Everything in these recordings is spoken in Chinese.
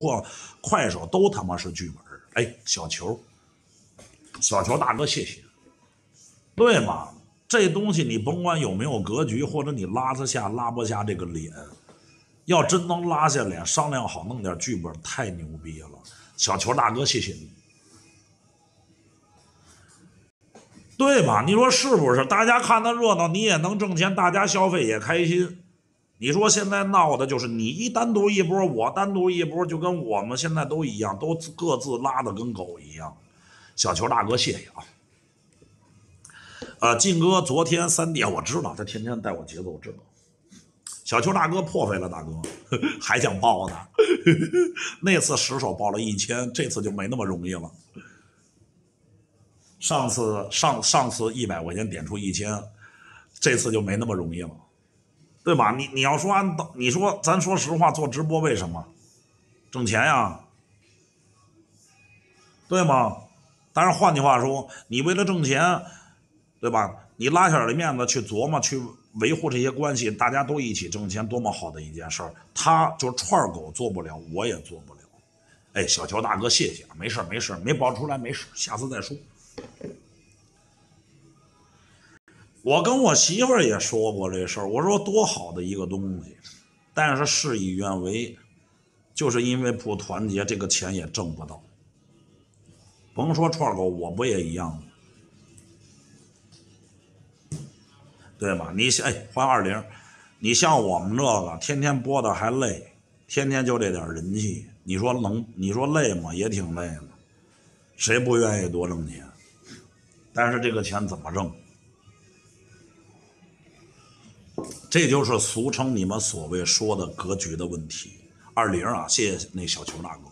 过快手都他妈是剧本哎，小球，小球大哥，谢谢。对嘛，这东西你甭管有没有格局，或者你拉得下拉不下这个脸，要真能拉下脸商量好弄点剧本，太牛逼了。小球大哥，谢谢你。对嘛，你说是不是？大家看的热闹，你也能挣钱，大家消费也开心。你说现在闹的就是你一单独一波，我单独一波，就跟我们现在都一样，都各自拉的跟狗一样。小球大哥，谢谢啊！呃，进哥昨天三点我知道，他天天带我节奏，知道。小球大哥破费了，大哥还想爆呢，那次失手爆了一千，这次就没那么容易了。上次上上次一百块钱点出一千，这次就没那么容易了。对吧？你你要说按道，你说咱说实话，做直播为什么挣钱呀？对吗？但是换句话说，你为了挣钱，对吧？你拉下的面子去琢磨去维护这些关系，大家都一起挣钱，多么好的一件事儿。他就串狗做不了，我也做不了。哎，小乔大哥，谢谢，没事没事，没报出来没事，下次再说。我跟我媳妇儿也说过这事儿，我说多好的一个东西，但是事与愿违，就是因为不团结，这个钱也挣不到。甭说串儿我不也一样吗？对吧？你哎，换二零，你像我们这个天天播的还累，天天就这点人气，你说能？你说累吗？也挺累的。谁不愿意多挣钱？但是这个钱怎么挣？这就是俗称你们所谓说的格局的问题。二零啊，谢谢那小球大哥。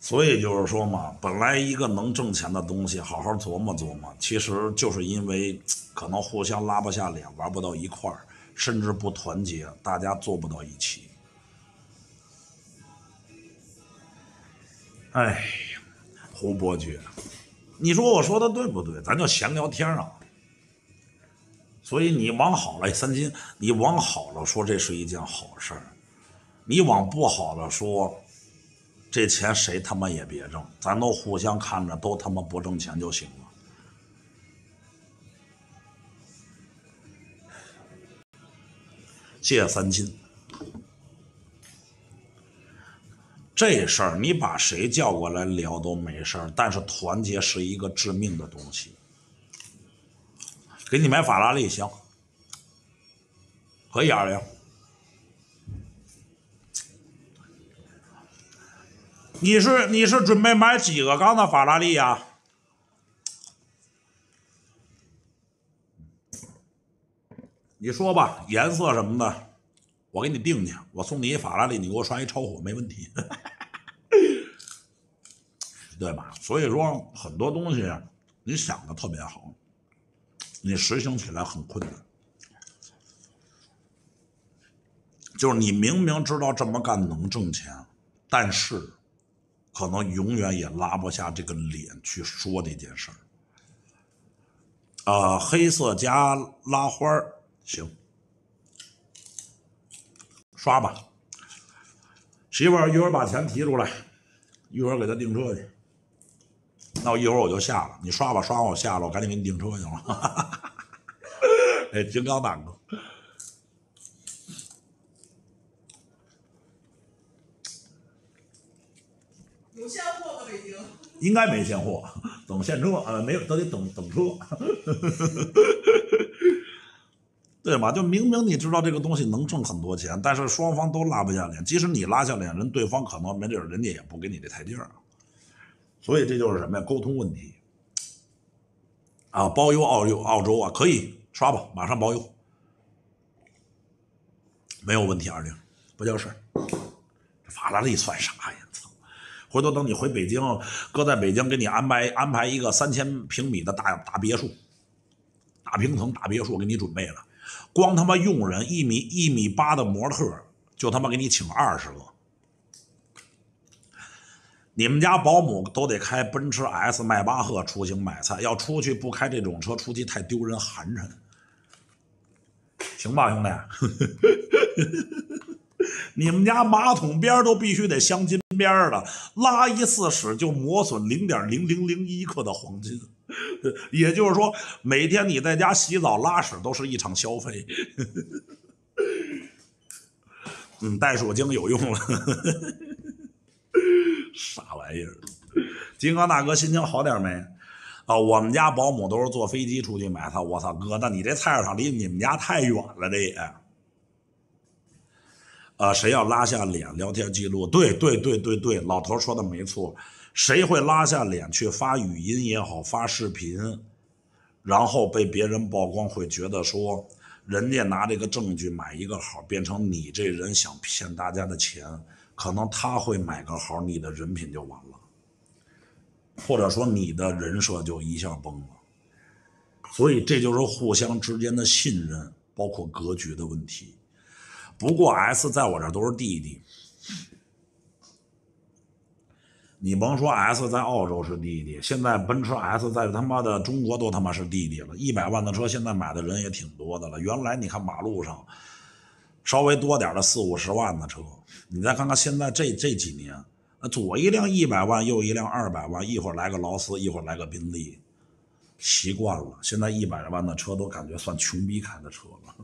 所以就是说嘛，本来一个能挣钱的东西，好好琢磨琢磨，其实就是因为可能互相拉不下脸，玩不到一块儿，甚至不团结，大家坐不到一起。哎胡伯爵，你说我说的对不对？咱就闲聊天啊。所以你往好了三金，你往好了说这是一件好事儿，你往不好了说，这钱谁他妈也别挣，咱都互相看着，都他妈不挣钱就行了。谢三金，这事儿你把谁叫过来聊都没事儿，但是团结是一个致命的东西。给你买法拉利行，可以二零。你是你是准备买几个缸的法拉利呀？你说吧，颜色什么的，我给你定去。我送你一法拉利，你给我刷一超火，没问题，对吧？所以说，很多东西你想的特别好。你实行起来很困难，就是你明明知道这么干能挣钱，但是，可能永远也拉不下这个脸去说这件事儿。啊，黑色加拉花行，刷吧，媳妇儿一会儿把钱提出来，一会儿给他订车去。那我一会儿我就下了，你刷吧，刷完我下了，我赶紧给你订车去了。哎，金刚大哥，有现货吗？北京应该没现货，等现车啊，没有，都得等等车，对吧？就明明你知道这个东西能挣很多钱，但是双方都拉不下脸，即使你拉下脸，人对方可能没准人家也不给你这台阶儿。所以这就是什么呀？沟通问题啊！包邮澳洲，澳洲啊，可以刷吧？马上包邮，没有问题。二零不就事这法拉利算啥呀？操！回头等你回北京，哥在北京给你安排安排一个三千平米的大大别墅，大平层大别墅给你准备了。光他妈佣人一米一米八的模特就他妈给你请二十个。你们家保姆都得开奔驰 S 迈巴赫出行买菜，要出去不开这种车出去太丢人寒碜，行吧兄弟？你们家马桶边都必须得镶金边的，拉一次屎就磨损零点零零零一克的黄金，也就是说每天你在家洗澡拉屎都是一场消费。嗯，袋鼠精有用了。啥玩意儿？金刚大哥心情好点没？啊，我们家保姆都是坐飞机出去买菜。我操，哥，那你这菜市场离你们家太远了，这也。呃，谁要拉下脸聊天记录？对对对对对，老头说的没错，谁会拉下脸去发语音也好，发视频，然后被别人曝光，会觉得说人家拿这个证据买一个好，变成你这人想骗大家的钱。可能他会买个好，你的人品就完了，或者说你的人设就一下崩了，所以这就是互相之间的信任，包括格局的问题。不过 S 在我这都是弟弟，你甭说 S 在澳洲是弟弟，现在奔驰 S 在他妈的中国都他妈是弟弟了。一百万的车现在买的人也挺多的了，原来你看马路上稍微多点的四五十万的车。你再看看现在这这几年，那左一辆一百万，右一辆二百万，一会儿来个劳斯，一会儿来个宾利，习惯了。现在一百万的车都感觉算穷逼开的车了。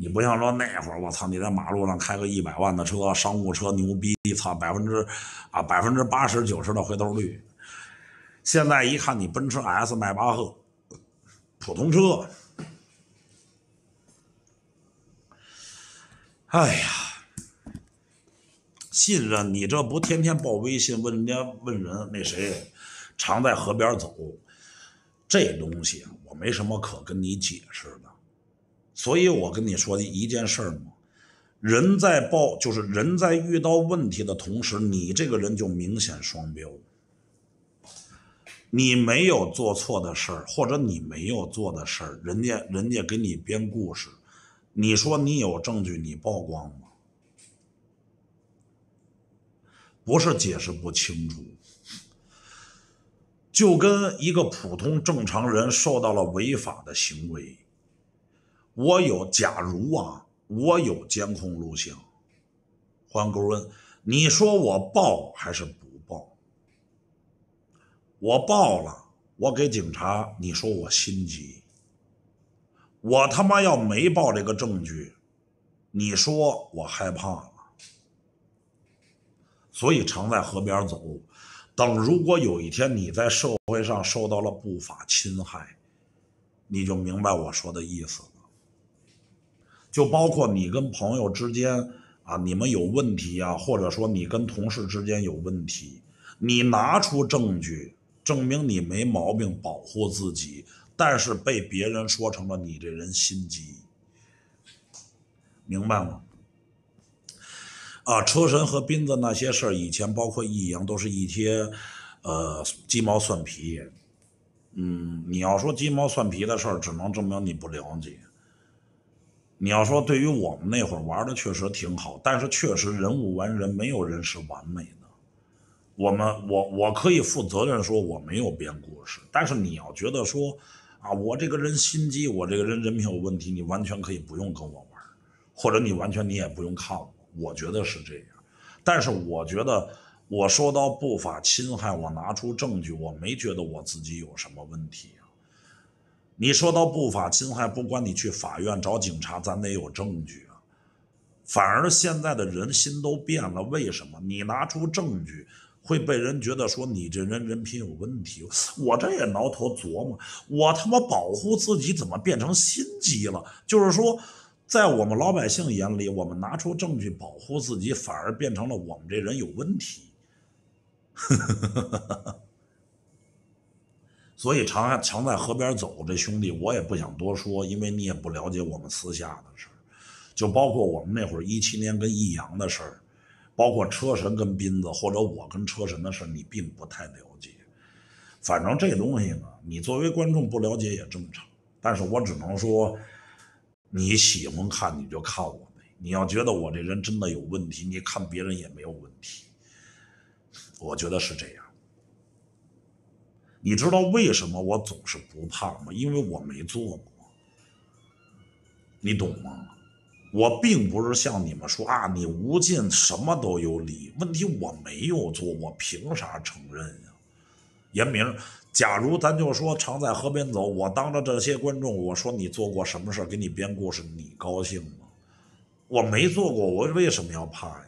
你不像说那会儿，我操，你在马路上开个一百万的车，商务车牛逼，操，百分之啊百分之八十九十的回头率。现在一看你奔驰 S、迈巴赫，普通车。哎呀，信任你这不天天报微信问人家问人那谁常在河边走，这东西我没什么可跟你解释的，所以我跟你说的一件事儿嘛，人在报就是人在遇到问题的同时，你这个人就明显双标，你没有做错的事儿或者你没有做的事儿，人家人家给你编故事。你说你有证据，你曝光吗？不是解释不清楚，就跟一个普通正常人受到了违法的行为，我有。假如啊，我有监控录像，黄哥问：“你说我报还是不报？我报了，我给警察。你说我心急。我他妈要没报这个证据，你说我害怕了，所以常在河边走，等如果有一天你在社会上受到了不法侵害，你就明白我说的意思了。就包括你跟朋友之间啊，你们有问题啊，或者说你跟同事之间有问题，你拿出证据证明你没毛病，保护自己。但是被别人说成了你这人心机，明白吗？啊，车神和斌子那些事儿，以前包括易阳，都是一些呃鸡毛蒜皮。嗯，你要说鸡毛蒜皮的事儿，只能证明你不了解。你要说对于我们那会儿玩的确实挺好，但是确实人无完人，没有人是完美的。我们，我我可以负责任说我没有编故事，但是你要觉得说。啊，我这个人心机，我这个人人品有问题，你完全可以不用跟我玩，或者你完全你也不用看我，我觉得是这样。但是我觉得，我说到不法侵害，我拿出证据，我没觉得我自己有什么问题啊。你说到不法侵害，不管你去法院找警察，咱得有证据啊。反而现在的人心都变了，为什么？你拿出证据。会被人觉得说你这人人品有问题，我这也挠头琢磨，我他妈保护自己怎么变成心机了？就是说，在我们老百姓眼里，我们拿出证据保护自己，反而变成了我们这人有问题。所以常常在河边走，这兄弟我也不想多说，因为你也不了解我们私下的事儿，就包括我们那会儿一七年跟易阳的事儿。包括车神跟斌子，或者我跟车神的事，你并不太了解。反正这东西呢，你作为观众不了解也正常。但是我只能说，你喜欢看你就看我呗。你要觉得我这人真的有问题，你看别人也没有问题。我觉得是这样。你知道为什么我总是不胖吗？因为我没做过。你懂吗？我并不是像你们说啊，你吴进什么都有理。问题我没有做，我凭啥承认呀？严明，假如咱就说常在河边走，我当着这些观众，我说你做过什么事儿？给你编故事，你高兴吗？我没做过，我为什么要怕呀？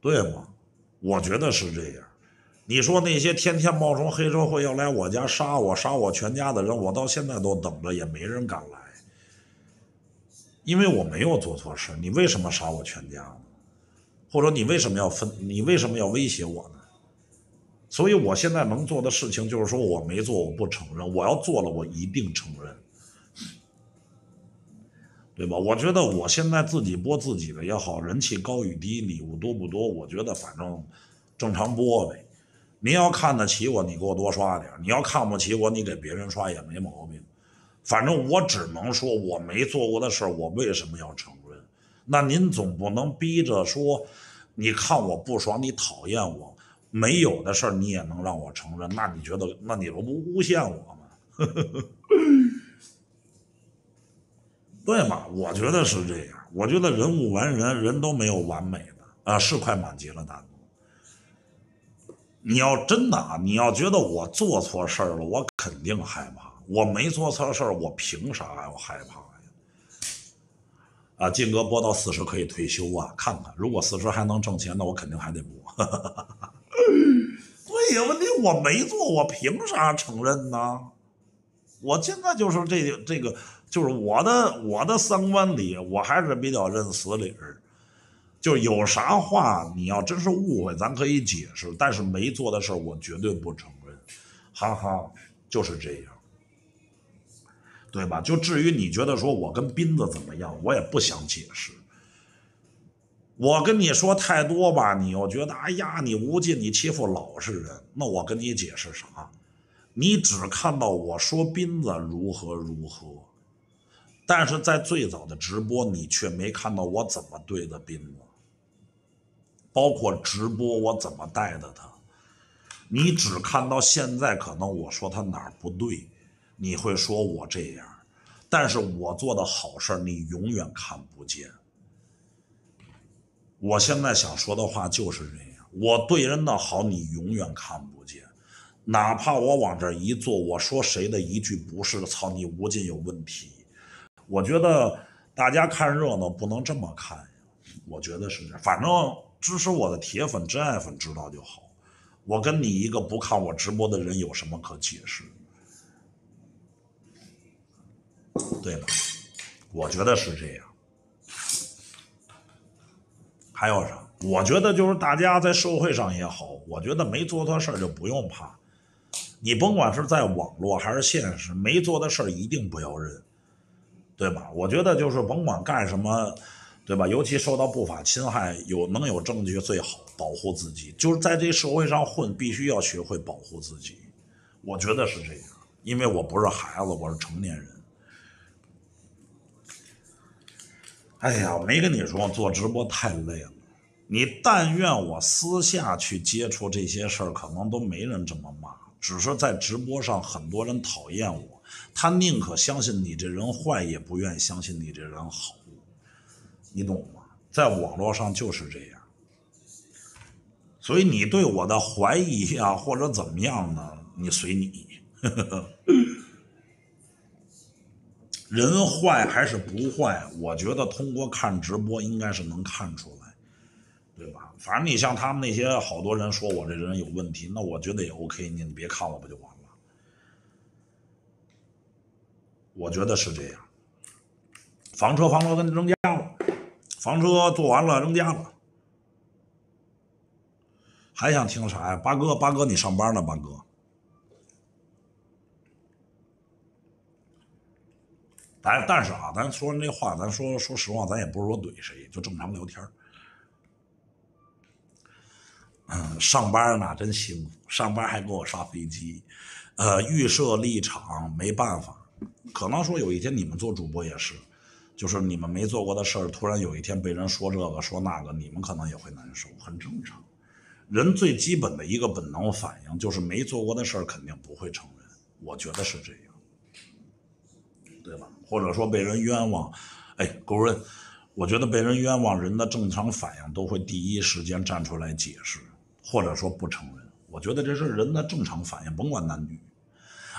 对吗？我觉得是这样。你说那些天天冒充黑社会要来我家杀我、杀我全家的人，我到现在都等着，也没人敢来。因为我没有做错事，你为什么杀我全家呢？或者你为什么要分？你为什么要威胁我呢？所以，我现在能做的事情就是说我没做，我不承认；我要做了，我一定承认，对吧？我觉得我现在自己播自己的也好，人气高与低，礼物多不多，我觉得反正正常播呗。您要看得起我，你给我多刷点；你要看不起我，你给别人刷也没毛病。反正我只能说，我没做过的事儿，我为什么要承认？那您总不能逼着说，你看我不爽，你讨厌我，没有的事儿你也能让我承认？那你觉得，那你不诬陷我吗？对嘛？我觉得是这样。我觉得人无完人，人都没有完美的啊。是快满级了，大哥。你要真的啊，你要觉得我做错事儿了，我肯定害怕。我没做错事儿，我凭啥呀？我害怕呀！啊，金哥播到四十可以退休啊！看看，如果四十还能挣钱，那我肯定还得播。对呀，问题我没做，我凭啥承认呢？我现在就是这这个，就是我的我的三观里，我还是比较认死理儿。就有啥话，你要真是误会，咱可以解释；但是没做的事儿，我绝对不承认。哈哈，就是这样。对吧？就至于你觉得说我跟斌子怎么样，我也不想解释。我跟你说太多吧，你又觉得哎呀，你无尽你欺负老实人，那我跟你解释啥？你只看到我说斌子如何如何，但是在最早的直播，你却没看到我怎么对的斌子，包括直播我怎么带的他，你只看到现在可能我说他哪儿不对。你会说我这样，但是我做的好事你永远看不见。我现在想说的话就是这样，我对人的好你永远看不见，哪怕我往这一坐，我说谁的一句不是的操你无尽有问题。我觉得大家看热闹不能这么看呀，我觉得是，这样，反正支持我的铁粉真爱粉知道就好。我跟你一个不看我直播的人有什么可解释？对吧？我觉得是这样。还有啥？我觉得就是大家在社会上也好，我觉得没做错事儿就不用怕。你甭管是在网络还是现实，没做的事儿一定不要认，对吧？我觉得就是甭管干什么，对吧？尤其受到不法侵害，有能有证据最好保护自己。就是在这社会上混，必须要学会保护自己。我觉得是这样，因为我不是孩子，我是成年人。哎呀，我没跟你说，做直播太累了。你但愿我私下去接触这些事儿，可能都没人这么骂。只是在直播上，很多人讨厌我，他宁可相信你这人坏，也不愿意相信你这人好。你懂吗？在网络上就是这样。所以你对我的怀疑啊，或者怎么样呢？你随你。人坏还是不坏？我觉得通过看直播应该是能看出来，对吧？反正你像他们那些好多人说我这人有问题，那我觉得也 OK，你你别看我不就完了？我觉得是这样。房车房车跟扔家了，房车做完了扔家了，还想听啥呀？八哥八哥你上班呢？八哥。但但是啊，咱说那话，咱说说实话，咱也不是说怼谁，就正常聊天嗯，上班呢真辛苦，上班还给我刷飞机，呃，预设立场没办法。可能说有一天你们做主播也是，就是你们没做过的事儿，突然有一天被人说这个说那个，你们可能也会难受，很正常。人最基本的一个本能反应就是没做过的事儿肯定不会承认，我觉得是这样。对吧？或者说被人冤枉，哎，狗人，我觉得被人冤枉，人的正常反应都会第一时间站出来解释，或者说不承认。我觉得这是人的正常反应，甭管男女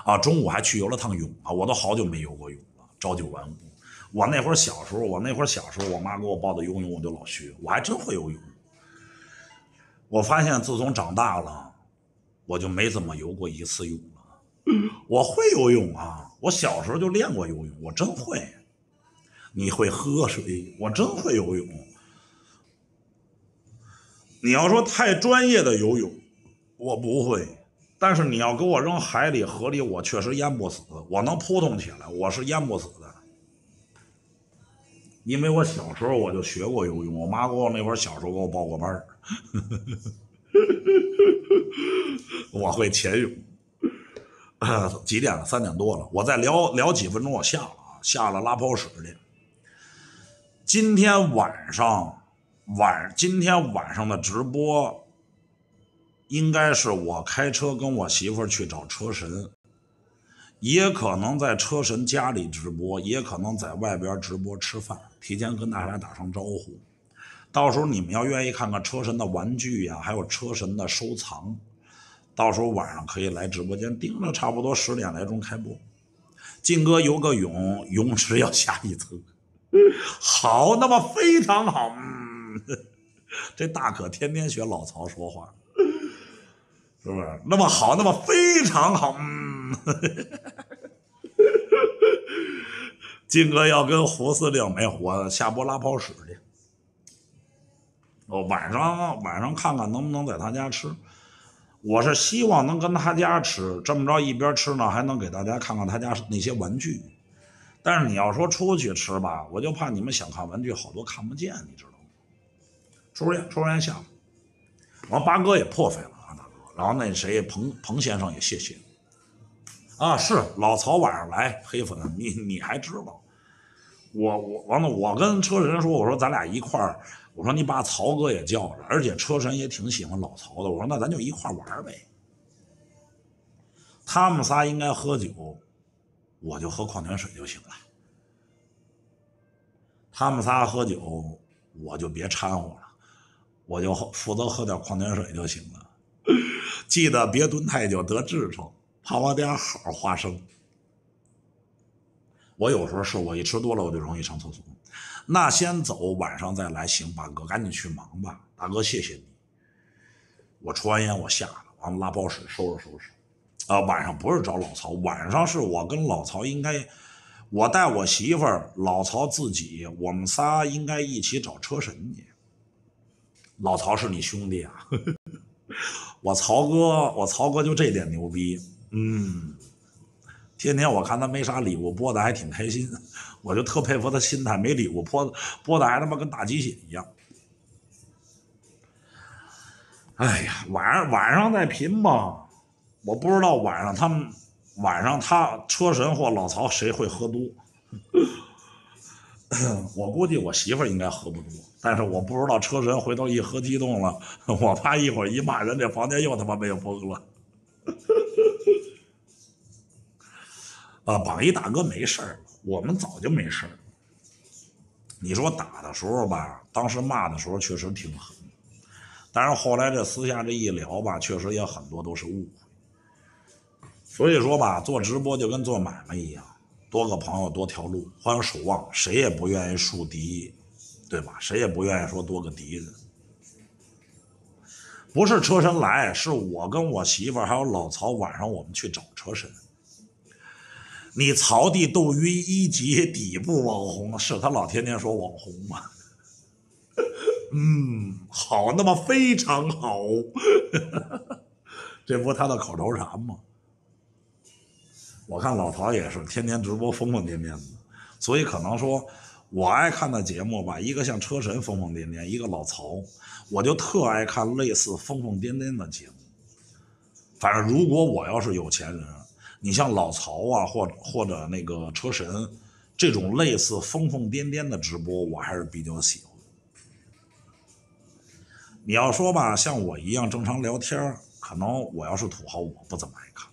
啊。中午还去游了趟泳啊，我都好久没游过泳了。朝九晚五，我那会儿小时候，我那会儿小时候，我妈给我报的游泳，我就老学，我还真会游泳。我发现自从长大了，我就没怎么游过一次泳了。我会游泳啊。我小时候就练过游泳，我真会。你会喝水，我真会游泳。你要说太专业的游泳，我不会。但是你要给我扔海里、河里，我确实淹不死，我能扑通起来，我是淹不死的。因为我小时候我就学过游泳，我妈给我那会儿小时候给我报过班儿，我会潜泳。几点了？三点多了。我再聊聊几分钟，我下了，下了拉泡屎去。今天晚上晚，今天晚上的直播，应该是我开车跟我媳妇去找车神，也可能在车神家里直播，也可能在外边直播吃饭。提前跟大家打声招呼，到时候你们要愿意看看车神的玩具呀，还有车神的收藏。到时候晚上可以来直播间，盯着，差不多十点来钟开播。金哥游个泳，泳池要下一层。好，那么非常好。嗯，这大可天天学老曹说话，是不是？那么好，那么非常好。嗯，金哥要跟胡司令没活，下播拉泡屎去。哦，晚上晚上看看能不能在他家吃。我是希望能跟他家吃，这么着一边吃呢，还能给大家看看他家那些玩具。但是你要说出去吃吧，我就怕你们想看玩具，好多看不见，你知道吗？抽支烟，抽支烟，下。然完八哥也破费了啊，大哥。然后那谁，彭彭先生也谢谢。啊，是老曹晚上来，黑粉，你你还知道，我我完了，我跟车神说，我说咱俩一块儿。我说你把曹哥也叫了，而且车神也挺喜欢老曹的。我说那咱就一块玩呗。他们仨应该喝酒，我就喝矿泉水就行了。他们仨喝酒，我就别掺和了，我就负责喝点矿泉水就行了。记得别蹲太久，得痔疮。泡我点好花生。我有时候是我一吃多了，我就容易上厕所。那先走，晚上再来行。八哥，赶紧去忙吧。大哥，谢谢你。我抽完烟，我下了，完了拉包水，收拾收拾。啊，晚上不是找老曹，晚上是我跟老曹应该，我带我媳妇儿，老曹自己，我们仨应该一起找车神去。老曹是你兄弟啊？我曹哥，我曹哥就这点牛逼。嗯，天天我看他没啥礼物，播的还挺开心。我就特佩服他心态没理过泼子，的子还他妈跟打鸡血一样。哎呀，晚上晚上再贫吧，我不知道晚上他们晚上他车神或老曹谁会喝多，我估计我媳妇应该喝不多，但是我不知道车神回头一喝激动了，我怕一会儿一骂人，这房间又他妈被崩了。啊，榜一大哥没事儿。我们早就没事儿。你说打的时候吧，当时骂的时候确实挺狠，但是后来这私下这一聊吧，确实也很多都是误会。所以说吧，做直播就跟做买卖一样，多个朋友多条路。欢迎守望，谁也不愿意树敌，对吧？谁也不愿意说多个敌人。不是车神来，是我跟我媳妇还有老曹，晚上我们去找车神。你曹帝斗鱼一级底部网红是？他老天天说网红吗？嗯，好，那么非常好，这不他的口头禅吗？我看老曹也是天天直播疯疯癫癫的，所以可能说，我爱看的节目吧，一个像车神疯疯癫癫，一个老曹，我就特爱看类似疯疯癫癫的节目。反正如果我要是有钱人。你像老曹啊，或者或者那个车神，这种类似疯疯癫癫的直播，我还是比较喜欢。你要说吧，像我一样正常聊天，可能我要是土豪，我不怎么爱看。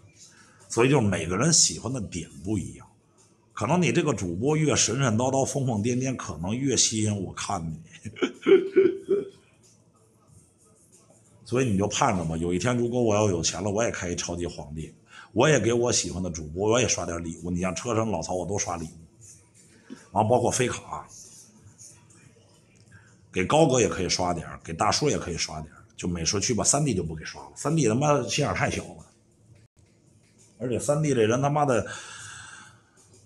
所以就是每个人喜欢的点不一样，可能你这个主播越神神叨叨、疯疯癫癫，可能越吸引我看你。所以你就盼着吧，有一天如果我要有钱了，我也开一超级皇帝。我也给我喜欢的主播，我也刷点礼物。你像车神老曹，我都刷礼物。完，包括飞卡，给高哥也可以刷点给大叔也可以刷点就美说去吧，三弟就不给刷了。三弟他妈心眼太小了，而且三弟这人他妈的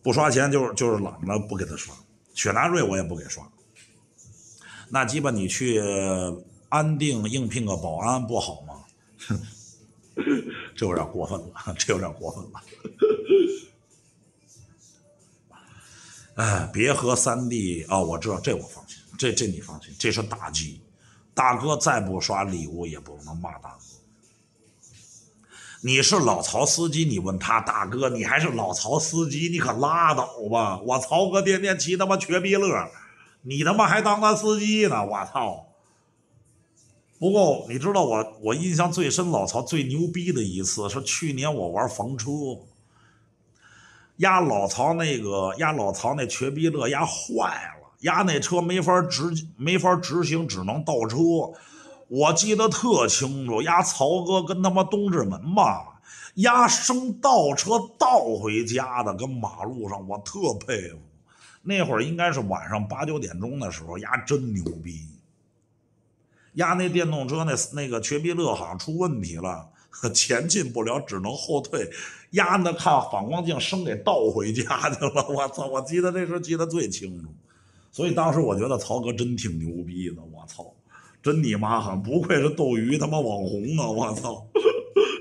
不刷钱就是就是懒了，不给他刷。雪纳瑞我也不给刷。那鸡巴你去安定应聘个保安不好吗？这有点过分了，这有点过分了。哎，别和三弟哦，我知道，这我放心，这这你放心，这是打击。大哥再不刷礼物，也不能骂大哥。你是老曹司机，你问他大哥，你还是老曹司机，你可拉倒吧！我曹哥天天骑他妈瘸逼乐，你他妈还当他司机呢？我操！不过你知道我我印象最深老曹最牛逼的一次是去年我玩房车，压老曹那个压老曹那瘸逼乐压坏了，压那车没法直没法直行，只能倒车。我记得特清楚，压曹哥跟他妈东直门嘛，压生倒车倒回家的，跟马路上我特佩服。那会儿应该是晚上八九点钟的时候，压真牛逼。压那电动车，那那个全比乐好像出问题了，前进不了，只能后退。压那看反光镜，声给倒回家去了。我操！我记得这事记得最清楚。所以当时我觉得曹哥真挺牛逼的。我操，真你妈狠！不愧是斗鱼他妈网红啊！我操，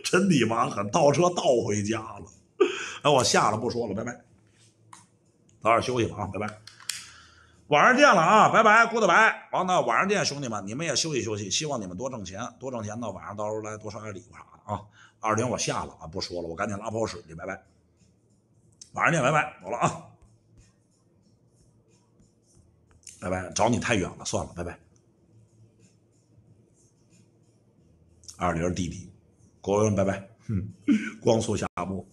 真你妈狠！倒车倒回家了。哎，我下了，不说了，拜拜。早点休息吧啊，拜拜。晚上见了啊，拜拜，g o b y e 完了晚上见，兄弟们，你们也休息休息，希望你们多挣钱，多挣钱呢，晚上到时候来多刷点礼物啥的啊。二零我下了啊，不说了，我赶紧拉泡屎去，拜拜，晚上见，拜拜，走了啊，拜拜，找你太远了，算了，拜拜，二零弟弟，国德拜拜，光速下播。